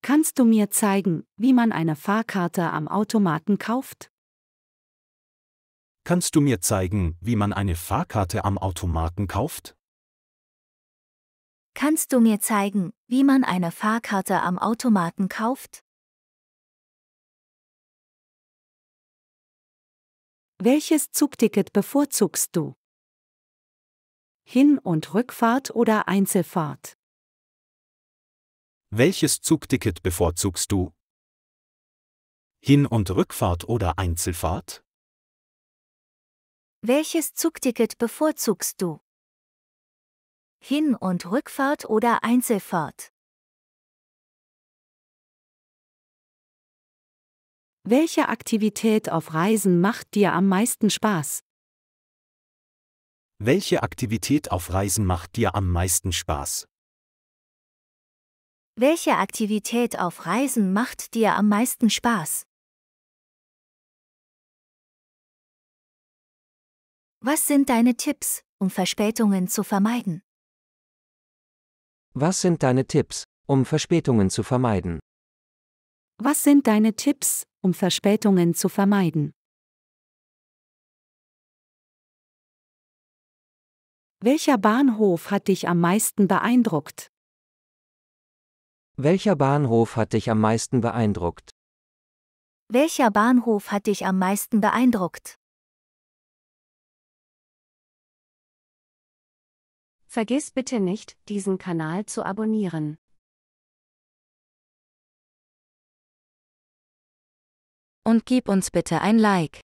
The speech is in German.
Kannst du mir zeigen, wie man eine Fahrkarte am Automaten kauft? Kannst du mir zeigen, wie man eine Fahrkarte am Automaten kauft? Kannst du mir zeigen, wie man eine Fahrkarte am Automaten kauft? Welches Zugticket bevorzugst du? Hin- und Rückfahrt oder Einzelfahrt? Welches Zugticket bevorzugst du? Hin- und Rückfahrt oder Einzelfahrt? Welches Zugticket bevorzugst du? Hin- und Rückfahrt oder Einzelfahrt? Welche Aktivität auf Reisen macht dir am meisten Spaß? Welche Aktivität auf Reisen macht dir am meisten Spaß? Welche Aktivität auf Reisen macht dir am meisten Spaß? Was sind deine Tipps, um Verspätungen zu vermeiden? Was sind deine Tipps, um Verspätungen zu vermeiden? Was sind deine Tipps, um Verspätungen zu vermeiden? Welcher Bahnhof hat dich am meisten beeindruckt? Welcher Bahnhof hat dich am meisten beeindruckt? Welcher Bahnhof hat dich am meisten beeindruckt? Vergiss bitte nicht, diesen Kanal zu abonnieren. Und gib uns bitte ein Like.